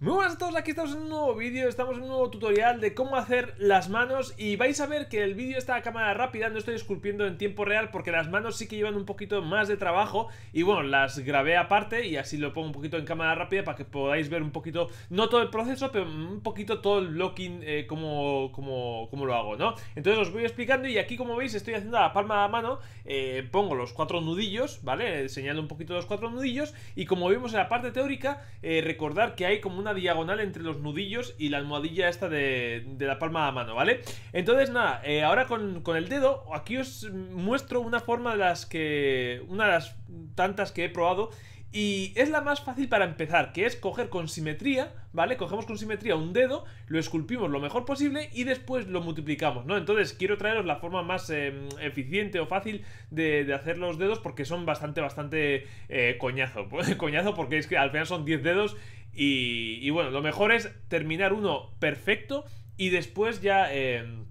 Muy buenas a todos, aquí estamos en un nuevo vídeo, estamos en un nuevo tutorial de cómo hacer las manos y vais a ver que el vídeo está a cámara rápida, no estoy esculpiendo en tiempo real porque las manos sí que llevan un poquito más de trabajo y bueno, las grabé aparte y así lo pongo un poquito en cámara rápida para que podáis ver un poquito, no todo el proceso, pero un poquito todo el blocking, eh, como, como, lo hago, ¿no? Entonces os voy explicando y aquí como veis estoy haciendo la palma de la mano, eh, pongo los cuatro nudillos, ¿vale? Señalo un poquito los cuatro nudillos y como vimos en la parte teórica, eh, recordar que hay como una diagonal entre los nudillos y la almohadilla esta de, la palma a mano, ¿vale? Entonces, nada, eh, ahora con, con, el dedo, aquí os muestro una forma de las que... Una de las tantas que he probado y es la más fácil para empezar, que es coger con simetría, ¿vale? Cogemos con simetría un dedo, lo esculpimos lo mejor posible y después lo multiplicamos, ¿no? Entonces quiero traeros la forma más em, eficiente o fácil de, hacer los dedos porque son bastante, bastante eh, coñazo. coñazo porque es que al final son 10 dedos y, bueno, lo mejor es terminar uno perfecto y después ya... Em,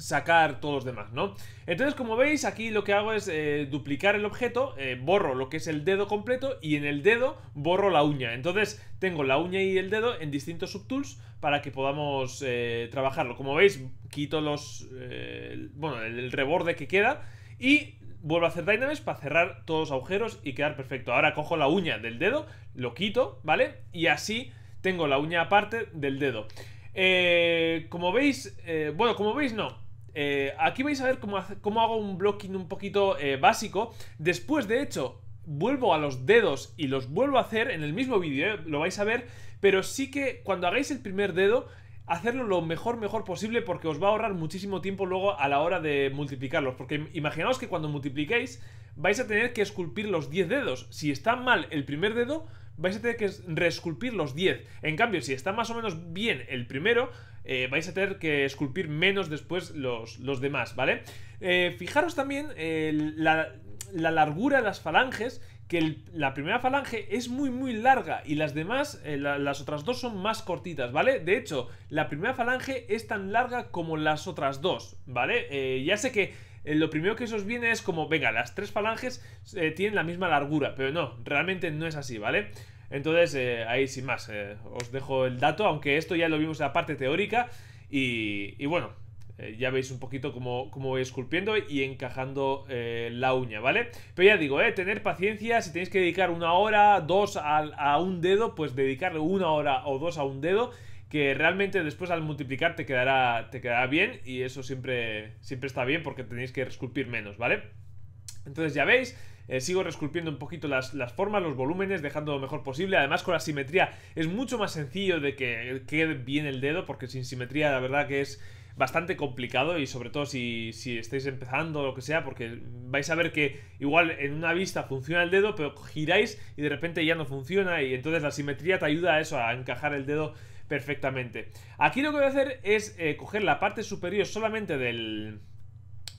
sacar todos los demás, ¿no? Entonces, como veis, aquí lo que hago es eh, duplicar el objeto, eh, borro lo que es el dedo completo y en el dedo borro la uña. Entonces, tengo la uña y el dedo en distintos subtools para que podamos eh, trabajarlo. Como veis, quito los... bueno, el reborde que queda y vuelvo a hacer Dynamics para cerrar todos los agujeros y quedar perfecto. Ahora cojo la uña del dedo, lo quito, ¿vale? Y así tengo la uña aparte del dedo. Eh, como veis, eh, bueno, como veis no. Eh, aquí vais a ver cómo, cómo, hago un blocking un poquito básico. Después, de hecho, vuelvo a los dedos y los vuelvo a hacer en el mismo vídeo, lo vais a ver. Pero sí que cuando hagáis el primer dedo, hacerlo lo mejor, mejor posible porque os va a ahorrar muchísimo tiempo luego a la hora de multiplicarlos. Porque imaginaos que cuando multipliquéis vais a tener que esculpir los 10 dedos. Si está mal el primer dedo, vais a tener que reesculpir los 10. En cambio, si está más o menos bien el primero, eh, vais a tener que esculpir menos después los, los demás, ¿vale? Eh, fijaros también eh, la, la largura de las falanges que la primera falange es muy muy larga y las demás, eh, las otras dos son más cortitas, ¿vale? De hecho, la primera falange es tan larga como las otras dos, ¿vale? Eh, ya sé que eh, lo primero que os viene es como, venga, las tres falanges tienen la misma largura, pero no, realmente no es así, ¿vale? Entonces, ahí sin más, os dejo el dato, aunque esto ya lo vimos en la parte teórica y bueno, eh, ya veis un poquito cómo, cómo voy esculpiendo y encajando eh, la uña, ¿vale? Pero ya digo, eh, tener paciencia, si tenéis que dedicar una hora, dos a, un dedo, pues dedicarle una hora o dos a un dedo que realmente después al multiplicar te quedará, te quedará bien y eso siempre, siempre está bien porque tenéis que esculpir menos, ¿vale? Entonces ya veis, eh, sigo resculpiendo un poquito las, formas, los volúmenes, dejando lo mejor posible. Además con la simetría es mucho más sencillo de que quede bien el dedo porque sin simetría la verdad que es bastante complicado y sobre todo si, si estáis empezando o lo que sea, porque vais a ver que igual en una vista funciona el dedo, pero giráis y de repente ya no funciona y entonces la simetría te ayuda a eso, a encajar el dedo perfectamente. Aquí lo que voy a hacer es eh, coger la parte superior solamente del,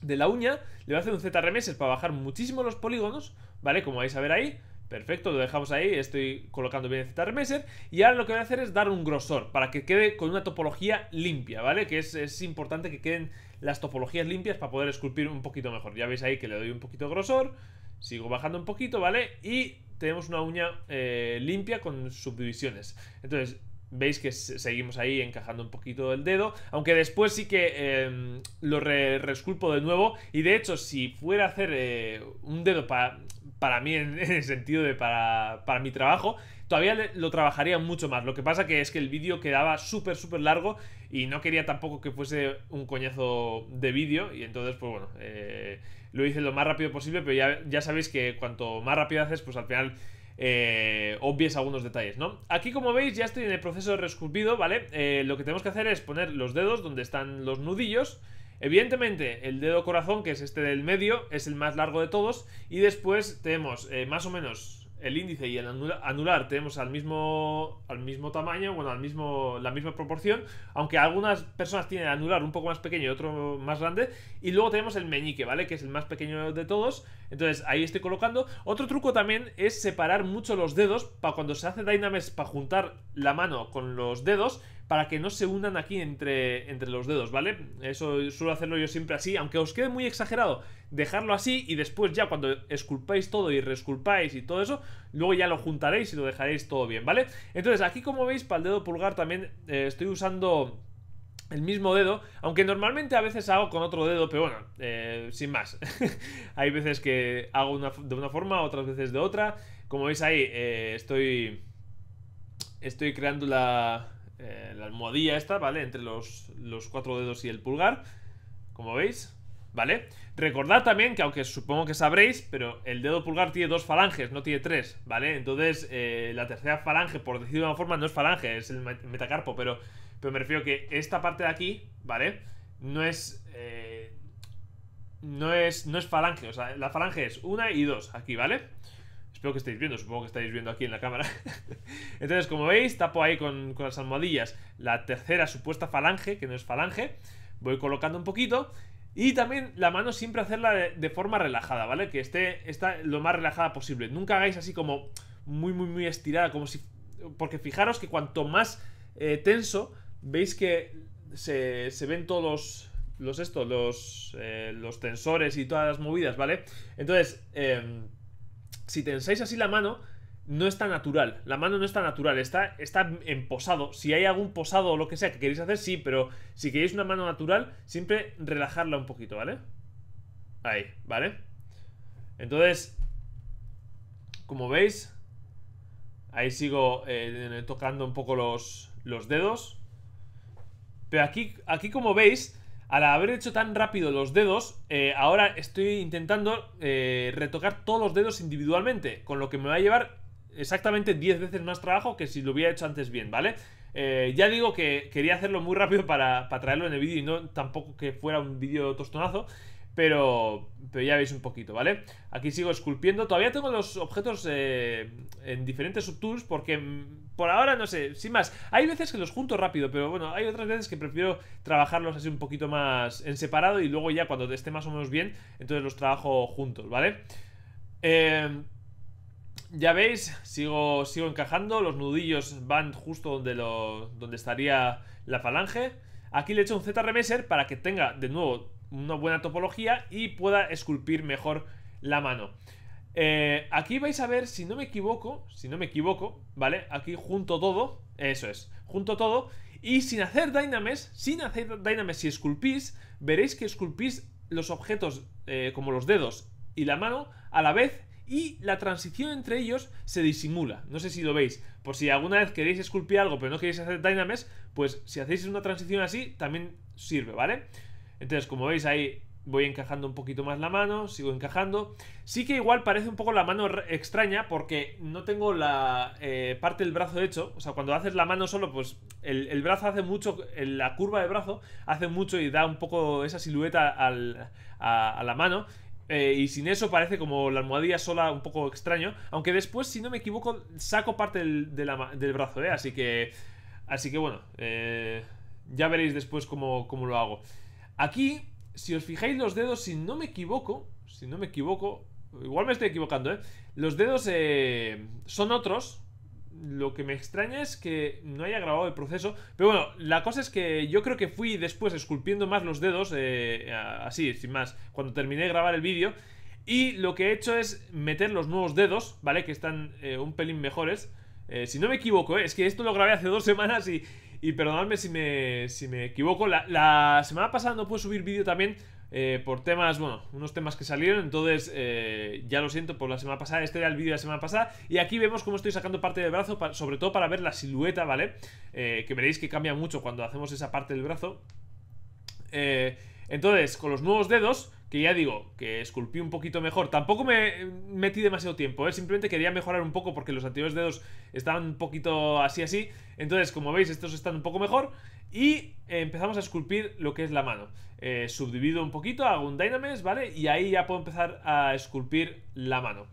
de la uña, le voy a hacer un z para bajar muchísimo los polígonos, ¿vale? Como vais a ver ahí. Perfecto, lo dejamos ahí, estoy colocando bien el Messer y ahora lo que voy a hacer es dar un grosor para que quede con una topología limpia, ¿vale? Que es, importante que queden las topologías limpias para poder esculpir un poquito mejor. Ya veis ahí que le doy un poquito de grosor, sigo bajando un poquito, ¿vale? Y tenemos una uña eh, limpia con subdivisiones. Entonces, veis que seguimos ahí encajando un poquito el dedo, aunque después sí que em, lo resculpo de nuevo y de hecho si fuera a hacer eh, un dedo para, para mí en, el sentido de para, para mi trabajo, todavía lo trabajaría mucho más. Lo que pasa que es que el vídeo quedaba súper, súper largo y no quería tampoco que fuese un coñazo de vídeo y entonces pues bueno, eh, lo hice lo más rápido posible, pero ya, ya sabéis que cuanto más rápido haces pues al final eh, obvies algunos detalles, ¿no? Aquí, como veis, ya estoy en el proceso de resculpido, ¿vale? Eh, lo que tenemos que hacer es poner los dedos donde están los nudillos. Evidentemente, el dedo corazón, que es este del medio, es el más largo de todos. Y después tenemos eh, más o menos el índice y el anular tenemos al mismo, al mismo tamaño, bueno, al mismo, la misma proporción, aunque algunas personas tienen el anular un poco más pequeño y otro más grande, y luego tenemos el meñique, ¿vale? Que es el más pequeño de todos, entonces ahí estoy colocando. Otro truco también es separar mucho los dedos, para cuando se hace Dynamics. para juntar la mano con los dedos, para que no se unan aquí entre, entre los dedos, ¿vale? Eso suelo hacerlo yo siempre así, aunque os quede muy exagerado dejarlo así y después ya cuando esculpáis todo y resculpáis y todo eso, luego ya lo juntaréis y lo dejaréis todo bien, ¿vale? Entonces aquí como veis para el dedo pulgar también eh, estoy usando el mismo dedo, aunque normalmente a veces hago con otro dedo, pero bueno, eh, sin más. Hay veces que hago de una forma, otras veces de otra. Como veis ahí, eh, estoy, estoy creando la, eh, la almohadilla esta, ¿vale? Entre los, cuatro dedos y el pulgar, como veis, ¿vale? Recordad también que, aunque supongo que sabréis, pero el dedo pulgar tiene dos falanges, no tiene tres, ¿vale? Entonces, eh, la tercera falange, por decirlo de una forma, no es falange, es el metacarpo, pero, pero me refiero que esta parte de aquí, ¿vale? No es... Eh, no es, no es falange, o sea, la falange es una y dos aquí, ¿vale? Espero que estéis viendo, supongo que estáis viendo aquí en la cámara. Entonces, como veis, tapo ahí con, las almohadillas la tercera supuesta falange, que no es falange. Voy colocando un poquito. Y también la mano siempre hacerla de, forma relajada, ¿vale? Que esté, lo más relajada posible. Nunca hagáis así como muy, muy, muy estirada, como si... Porque fijaros que cuanto más eh, tenso, veis que se, ven todos los, estos los, eh, los tensores y todas las movidas, ¿vale? Entonces, eh, si tensáis así la mano, no está natural. La mano no está natural, está, está en posado. Si hay algún posado o lo que sea que queréis hacer, sí, pero si queréis una mano natural, siempre relajarla un poquito, ¿vale? Ahí, ¿vale? Entonces, como veis, ahí sigo eh, tocando un poco los, los dedos. Pero aquí, aquí como veis, al haber hecho tan rápido los dedos, eh, ahora estoy intentando eh, retocar todos los dedos individualmente, con lo que me va a llevar exactamente 10 veces más trabajo que si lo hubiera hecho antes bien, ¿vale? Eh, ya digo que quería hacerlo muy rápido para, para traerlo en el vídeo y no tampoco que fuera un vídeo tostonazo pero, pero ya veis un poquito, ¿vale? Aquí sigo esculpiendo. Todavía tengo los objetos eh, en diferentes subtools porque mm, por ahora, no sé, sin más. Hay veces que los junto rápido, pero bueno, hay otras veces que prefiero trabajarlos así un poquito más en separado y luego ya cuando esté más o menos bien, entonces los trabajo juntos, ¿vale? Em, ya veis, sigo, sigo encajando, los nudillos van justo donde, lo, donde estaría la falange. Aquí le he hecho un Z-remeser para que tenga de nuevo una buena topología y pueda esculpir mejor la mano. Eh, aquí vais a ver, si no me equivoco, si no me equivoco, ¿vale? Aquí junto todo, eso es, junto todo. Y sin hacer dynames, sin hacer dynames, si esculpís, veréis que esculpís los objetos eh, como los dedos y la mano a la vez y la transición entre ellos se disimula. No sé si lo veis. Por si alguna vez queréis esculpir algo pero no queréis hacer dynames, pues si hacéis una transición así, también sirve, ¿vale? vale entonces, como veis ahí voy encajando un poquito más la mano, sigo encajando. Sí que igual parece un poco la mano extraña porque no tengo la eh, parte del brazo hecho. O sea, cuando haces la mano solo, pues el, brazo hace mucho, la curva de brazo hace mucho y da un poco esa silueta a, la mano. Eh, y sin eso parece como la almohadilla sola un poco extraño. Aunque después, si no me equivoco, saco parte del, brazo, ¿eh? Así que... Así que bueno, eh, ya veréis después cómo, cómo lo hago. Aquí, si os fijáis los dedos, si no me equivoco, si no me equivoco, igual me estoy equivocando, ¿eh? Los dedos eh, son otros. Lo que me extraña es que no haya grabado el proceso. Pero bueno, la cosa es que yo creo que fui después esculpiendo más los dedos, eh, así, sin más, cuando terminé de grabar el vídeo. Y lo que he hecho es meter los nuevos dedos, ¿vale? Que están eh, un pelín mejores. Eh, si no me equivoco, ¿eh? es que esto lo grabé hace dos semanas y, y perdonadme si me, equivoco. La, semana pasada no pude subir vídeo también eh, por temas, bueno, unos temas que salieron, entonces eh, ya lo siento por la semana pasada, este era el vídeo de la semana pasada, y aquí vemos cómo estoy sacando parte del brazo, sobre todo para ver la silueta, ¿vale? Eh, que veréis que cambia mucho cuando hacemos esa parte del brazo. entonces, con los nuevos dedos, que ya digo, que esculpí un poquito mejor. Tampoco me metí demasiado tiempo, ¿eh? simplemente quería mejorar un poco porque los anteriores dedos estaban un poquito así así. Entonces, como veis, estos están un poco mejor. Y eh, empezamos a esculpir lo que es la mano. Eh, subdivido un poquito, hago un dynamics, ¿vale? Y ahí ya puedo empezar a esculpir la mano.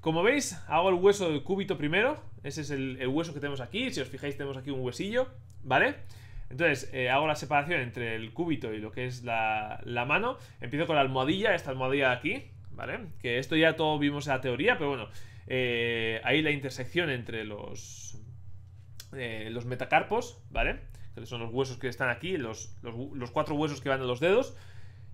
Como veis, hago el hueso del cúbito primero. Ese es el, hueso que tenemos aquí. Si os fijáis, tenemos aquí un huesillo, ¿vale? vale entonces eh, hago la separación entre el cúbito y lo que es la, mano. Empiezo con la almohadilla, esta almohadilla de aquí, ¿vale? Que esto ya todo vimos en la teoría, pero bueno, eh, ahí la intersección entre los, eh, los metacarpos, ¿vale? Que son los huesos que están aquí, los, cuatro huesos que van a los dedos.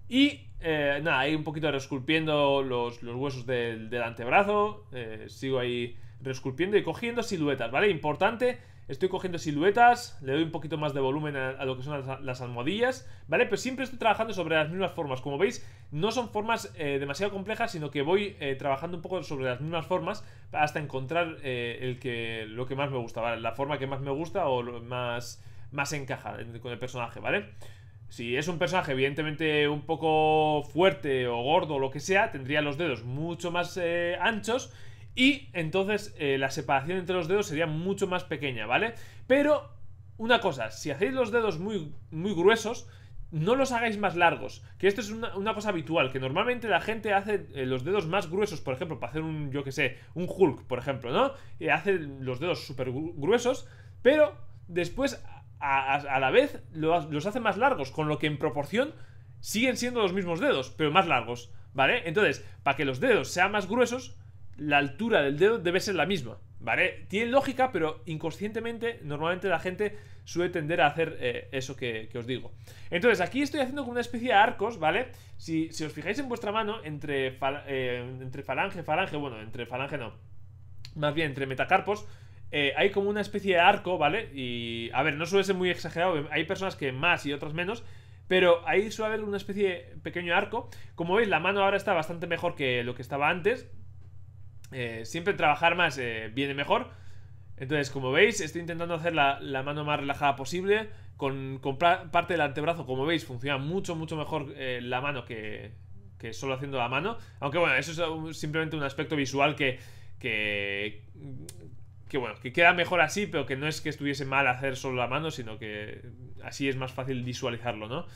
Y nada, ahí un poquito resculpiendo los, los huesos del, del antebrazo. sigo ahí resculpiendo y cogiendo siluetas, ¿vale? Importante Estoy cogiendo siluetas, le doy un poquito más de volumen a, lo que son las, almohadillas, ¿vale? Pero siempre estoy trabajando sobre las mismas formas. Como veis, no son formas eh, demasiado complejas, sino que voy eh, trabajando un poco sobre las mismas formas hasta encontrar eh, el que, lo que más me gusta, ¿vale? La forma que más me gusta o más, más encaja con el personaje, ¿vale? Si es un personaje evidentemente un poco fuerte o gordo o lo que sea, tendría los dedos mucho más anchos y entonces eh, la separación entre los dedos sería mucho más pequeña, ¿vale? Pero, una cosa, si hacéis los dedos muy, muy gruesos, no los hagáis más largos. Que esto es una, cosa habitual, que normalmente la gente hace eh, los dedos más gruesos, por ejemplo, para hacer un, yo que sé, un Hulk, por ejemplo, ¿no? Eh, hace los dedos súper gruesos, pero después, a, la vez, los hace más largos, con lo que en proporción siguen siendo los mismos dedos, pero más largos, ¿vale? Entonces, para que los dedos sean más gruesos, la altura del dedo debe ser la misma, ¿vale? Tiene lógica, pero inconscientemente normalmente la gente suele tender a hacer eh, eso que, os digo. Entonces, aquí estoy haciendo como una especie de arcos, ¿vale? Si, os fijáis en vuestra mano, entre, eh, entre falange, falange, bueno, entre falange no, más bien entre metacarpos, eh, hay como una especie de arco, ¿vale? Y, a ver, no suele ser muy exagerado, hay personas que más y otras menos, pero ahí suele haber una especie de pequeño arco. Como veis, la mano ahora está bastante mejor que lo que estaba antes, eh, siempre trabajar más eh, viene mejor. Entonces, como veis, estoy intentando hacer la, mano más relajada posible. Con, con, parte del antebrazo, como veis, funciona mucho, mucho mejor eh, la mano que, que, solo haciendo la mano. Aunque bueno, eso es simplemente un aspecto visual que, que, bueno, que queda mejor así, pero que no es que estuviese mal hacer solo la mano, sino que así es más fácil visualizarlo, ¿no?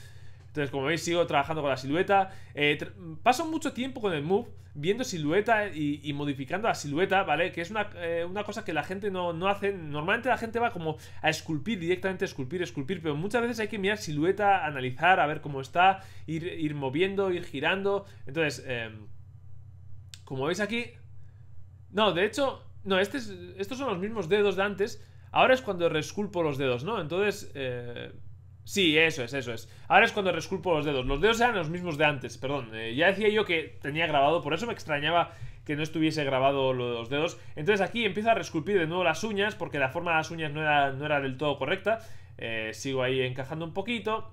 Entonces, como veis, sigo trabajando con la silueta. Eh, paso mucho tiempo con el Move viendo silueta y, modificando la silueta, ¿vale? Que es una, eh, cosa que la gente no, hace. Normalmente la gente va como a esculpir, directamente esculpir, esculpir, pero muchas veces hay que mirar silueta, analizar, a ver cómo está, ir, moviendo, ir girando. Entonces, em, como veis aquí... No, de hecho, no, este estos son los mismos dedos de antes. Ahora es cuando resculpo los dedos, ¿no? Entonces... Eh, Sí, eso es, eso es. Ahora es cuando resculpo los dedos. Los dedos eran los mismos de antes, perdón. Eh, ya decía yo que tenía grabado, por eso me extrañaba que no estuviese grabado los dedos. Entonces aquí empiezo a resculpir de nuevo las uñas, porque la forma de las uñas no era, del todo correcta. Eh, sigo ahí encajando un poquito.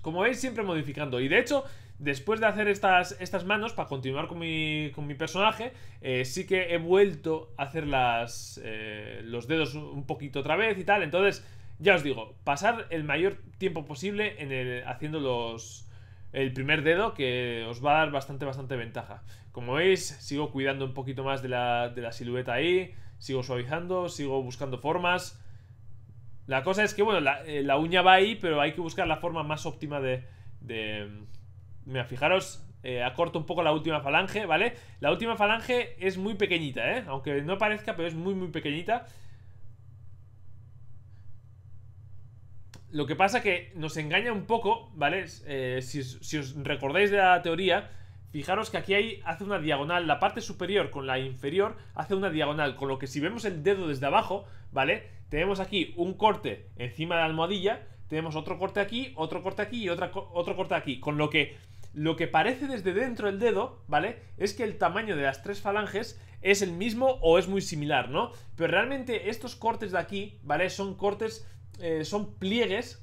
Como veis, siempre modificando. Y de hecho, después de hacer estas, estas manos, para continuar con mi, personaje, eh, sí que he vuelto a hacer las, los dedos un poquito otra vez y tal. Entonces ya os digo, pasar el mayor tiempo posible en el, haciendo los el primer dedo que os va a dar bastante, bastante ventaja. Como veis, sigo cuidando un poquito más de la, silueta ahí, sigo suavizando, sigo buscando formas. La cosa es que, bueno, la, eh, uña va ahí, pero hay que buscar la forma más óptima de... Mira, fijaros, eh, acorto un poco la última falange, ¿vale? La última falange es muy pequeñita, ¿eh? Aunque no parezca, pero es muy, muy pequeñita. Lo que pasa que nos engaña un poco, ¿vale? Eh, si, os recordáis de la teoría, fijaros que aquí hay, hace una diagonal, la parte superior con la inferior hace una diagonal, con lo que si vemos el dedo desde abajo, ¿vale? Tenemos aquí un corte encima de la almohadilla, tenemos otro corte aquí, otro corte aquí y otro corte aquí, con lo que lo que parece desde dentro el dedo, ¿vale? Es que el tamaño de las tres falanges es el mismo o es muy similar, ¿no? Pero realmente estos cortes de aquí, ¿vale? Son cortes eh, son pliegues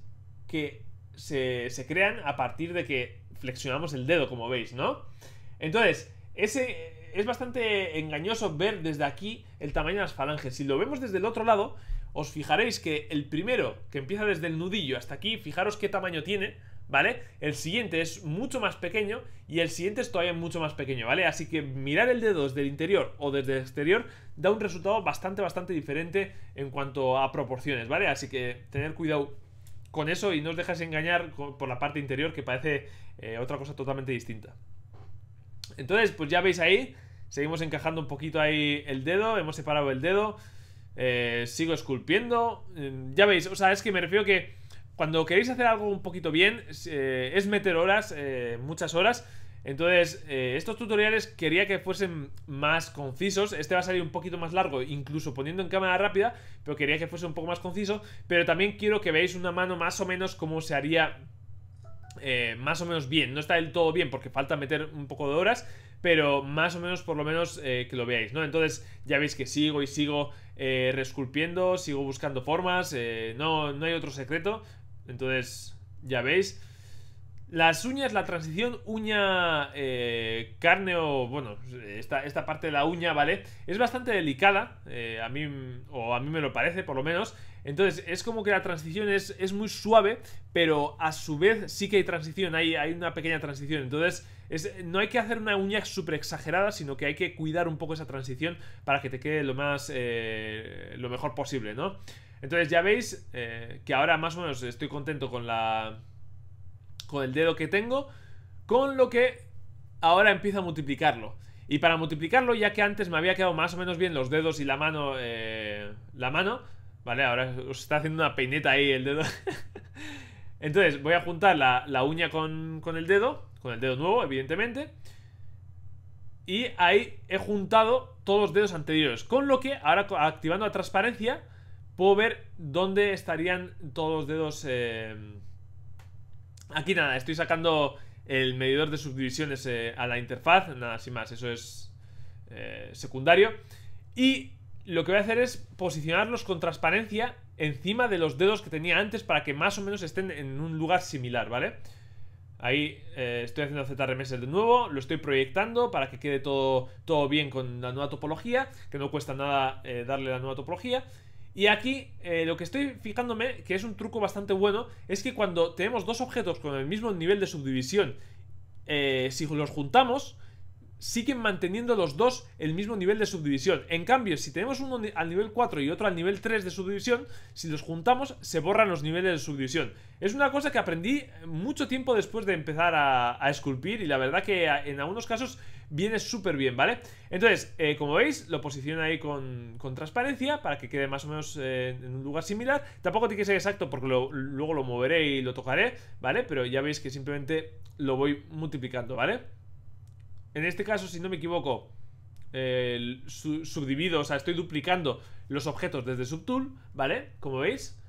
que se, se, crean a partir de que flexionamos el dedo, como veis, ¿no? Entonces, ese eh, es bastante engañoso ver desde aquí el tamaño de las falanges. Si lo vemos desde el otro lado, os fijaréis que el primero, que empieza desde el nudillo hasta aquí, fijaros qué tamaño tiene, ¿vale? El siguiente es mucho más pequeño y el siguiente es todavía mucho más pequeño, ¿vale? Así que mirar el dedo desde el interior o desde el exterior da un resultado bastante, bastante diferente en cuanto a proporciones, ¿vale? Así que tener cuidado con eso y no os dejáis engañar por la parte interior que parece eh, otra cosa totalmente distinta. Entonces, pues ya veis ahí, seguimos encajando un poquito ahí el dedo, hemos separado el dedo, eh, sigo esculpiendo, eh, ya veis, o sea, es que me refiero que cuando queréis hacer algo un poquito bien, es eh, meter horas, eh, muchas horas. Entonces, eh, estos tutoriales quería que fuesen más concisos. Este va a salir un poquito más largo, incluso poniendo en cámara rápida, pero quería que fuese un poco más conciso. Pero también quiero que veáis una mano más o menos cómo se haría más o menos bien. No está del todo bien porque falta meter un poco de horas, pero más o menos por lo menos que lo veáis, ¿no? Entonces ya veis que sigo y sigo resculpiendo, sigo buscando formas, no, no hay otro secreto. Entonces, ya veis. Las uñas, la transición uña, eh, carne o, bueno, esta, esta, parte de la uña, ¿vale? Es bastante delicada, eh, a mí, o a mí me lo parece, por lo menos. Entonces, es como que la transición es, muy suave, pero a su vez sí que hay transición, hay, hay una pequeña transición. Entonces, es, no hay que hacer una uña súper exagerada, sino que hay que cuidar un poco esa transición para que te quede lo más, eh, lo mejor posible, ¿no? Entonces ya veis eh, que ahora más o menos estoy contento con la... Con el dedo que tengo. Con lo que ahora empiezo a multiplicarlo. Y para multiplicarlo, ya que antes me había quedado más o menos bien los dedos y la mano... Eh, la mano, ¿vale? Ahora os está haciendo una peineta ahí el dedo. Entonces voy a juntar la, uña con, con, el dedo, con el dedo nuevo, evidentemente. Y ahí he juntado todos los dedos anteriores. Con lo que ahora activando la transparencia Puedo ver dónde estarían todos los dedos. Eh, aquí nada, estoy sacando el medidor de subdivisiones eh, a la interfaz. Nada, sin más, eso es eh, secundario. Y lo que voy a hacer es posicionarlos con transparencia encima de los dedos que tenía antes para que más o menos estén en un lugar similar, ¿vale? Ahí estoy haciendo ZRMS de nuevo, lo estoy proyectando para que quede todo, todo bien con la nueva topología, que no cuesta nada darle la nueva topología. Y aquí eh, lo que estoy fijándome, que es un truco bastante bueno, es que cuando tenemos dos objetos con el mismo nivel de subdivisión, eh, si los juntamos, siguen manteniendo los dos el mismo nivel de subdivisión. En cambio, si tenemos uno al nivel 4 y otro al nivel 3 de subdivisión, si los juntamos se borran los niveles de subdivisión. Es una cosa que aprendí mucho tiempo después de empezar a, esculpir y la verdad que en algunos casos viene súper bien, ¿vale? Entonces, eh, como veis, lo posiciono ahí con, transparencia para que quede más o menos eh, en un lugar similar. Tampoco tiene que ser exacto porque luego lo moveré y lo tocaré, ¿vale? Pero ya veis que simplemente lo voy multiplicando, ¿vale? En este caso, si no me equivoco, subdivido, o sea, estoy duplicando los objetos desde Subtool, ¿vale? Como veis.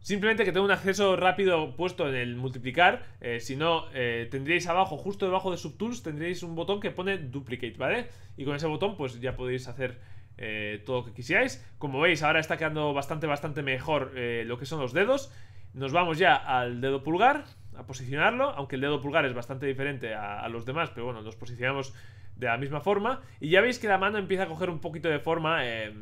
Simplemente que tengo un acceso rápido puesto en el multiplicar, eh, si no, eh, tendríais abajo, justo debajo de Subtools, tendríais un botón que pone Duplicate, ¿vale? Y con ese botón, pues ya podéis hacer eh, todo lo que quisierais. Como veis, ahora está quedando bastante, bastante mejor lo que son los dedos. Nos vamos ya al dedo pulgar a posicionarlo, aunque el dedo pulgar es bastante diferente a, los demás, pero bueno, nos posicionamos de la misma forma. Y ya veis que la mano empieza a coger un poquito de forma. Eh,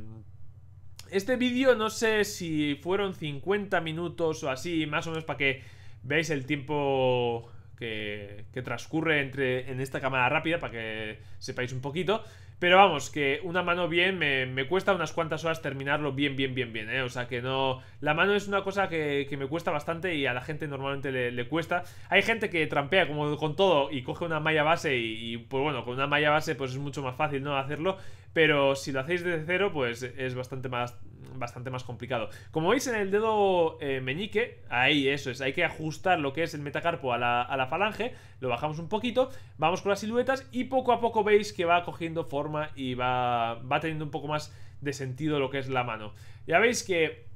este vídeo no sé si fueron 50 minutos o así, más o menos para que veáis el tiempo que, transcurre entre, en esta cámara rápida para que sepáis un poquito. Pero vamos, que una mano bien me, cuesta unas cuantas horas terminarlo bien, bien, bien, bien, ¿eh? O sea que no... La mano es una cosa que, me cuesta bastante y a la gente normalmente le, cuesta. Hay gente que trampea como con todo y coge una malla base y, y, pues bueno, con una malla base pues es mucho más fácil, ¿no? Hacerlo. Pero si lo hacéis desde cero pues es bastante más, bastante más complicado. Como veis en el dedo eh, meñique, ahí eso es, hay que ajustar lo que es el metacarpo a la, falange, lo bajamos un poquito, vamos con las siluetas y poco a poco veis que va cogiendo forma y va, va teniendo un poco más de sentido lo que es la mano. Ya veis que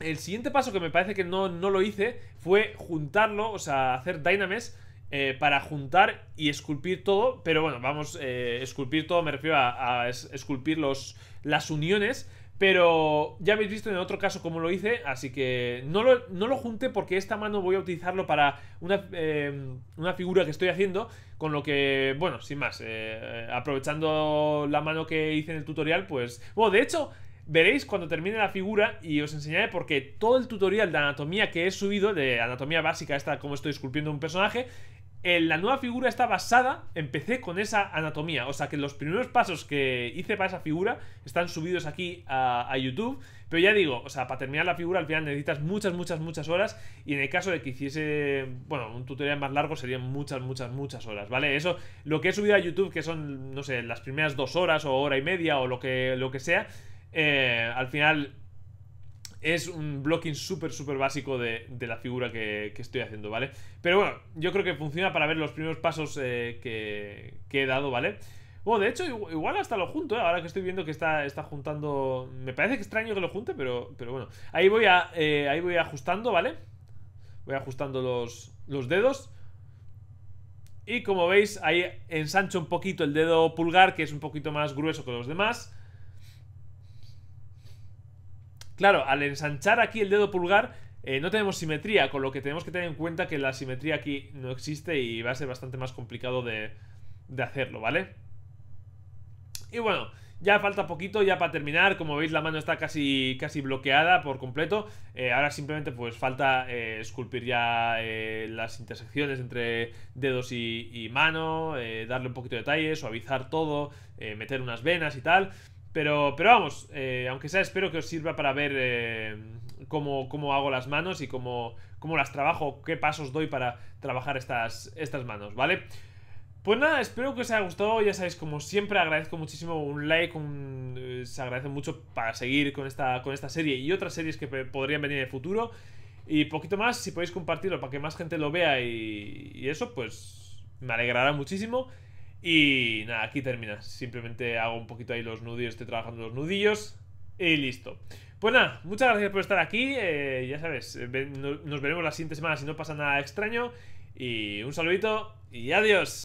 el siguiente paso que me parece que no, lo hice fue juntarlo, o sea, hacer Dynames eh, para juntar y esculpir todo. Pero bueno, vamos, eh, esculpir todo me refiero a, esculpir los, las uniones pero ya habéis visto en otro caso cómo lo hice, así que no lo, no lo porque esta mano voy a utilizarlo para una, eh, una figura que estoy haciendo, con lo que, bueno, sin más, eh, eh, aprovechando la mano que hice en el tutorial, pues... Bueno, de hecho, veréis cuando termine la figura y os enseñaré porque todo el tutorial de anatomía que he subido, de anatomía básica, esta cómo estoy esculpiendo un personaje, la nueva figura está basada, empecé con esa anatomía, o sea que los primeros pasos que hice para esa figura están subidos aquí a, YouTube, pero ya digo, o sea, para terminar la figura al final necesitas muchas, muchas, muchas horas y en el caso de que hiciese, bueno, un tutorial más largo serían muchas, muchas, muchas horas, ¿vale? Eso, lo que he subido a YouTube, que son, no sé, las primeras dos horas o hora y media o lo que, lo que sea, eh, al final es un blocking súper, súper básico de, la figura que, estoy haciendo, ¿vale? Pero bueno, yo creo que funciona para ver los primeros pasos eh, que, he dado, ¿vale? Bueno, de hecho, igual hasta lo junto, ¿eh? ahora que estoy viendo que está, está juntando... Me parece extraño que lo junte, pero, pero bueno. Ahí voy, a, eh, ahí voy ajustando, ¿vale? Voy ajustando los, los dedos. Y como veis, ahí ensancho un poquito el dedo pulgar, que es un poquito más grueso que los demás. Claro, al ensanchar aquí el dedo pulgar eh, no tenemos simetría, con lo que tenemos que tener en cuenta que la simetría aquí no existe y va a ser bastante más complicado de, hacerlo, ¿vale? Y bueno, ya falta poquito, ya para terminar, como veis la mano está casi, casi bloqueada por completo, eh, ahora simplemente pues falta eh, esculpir ya las intersecciones entre dedos y, y mano, darle un poquito de detalle, suavizar todo, meter unas venas y tal... Pero, vamos, eh, aunque sea, espero que os sirva para ver eh, cómo, hago las manos y cómo, las trabajo, qué pasos doy para trabajar estas, estas manos, ¿vale? Pues nada, espero que os haya gustado, ya sabéis, como siempre agradezco muchísimo un like, eh, se agradece mucho para seguir con esta, con esta serie y otras series que podrían venir en el futuro. Y poquito más, si podéis compartirlo para que más gente lo vea y eso, pues me alegrará muchísimo. Y nada, aquí termina. Simplemente hago un poquito ahí los nudillos, estoy trabajando los nudillos. Y listo. Pues nada, muchas gracias por estar aquí. Eh, ya sabes, eh, nos veremos la siguiente semana si no pasa nada extraño. Y un saludito y adiós.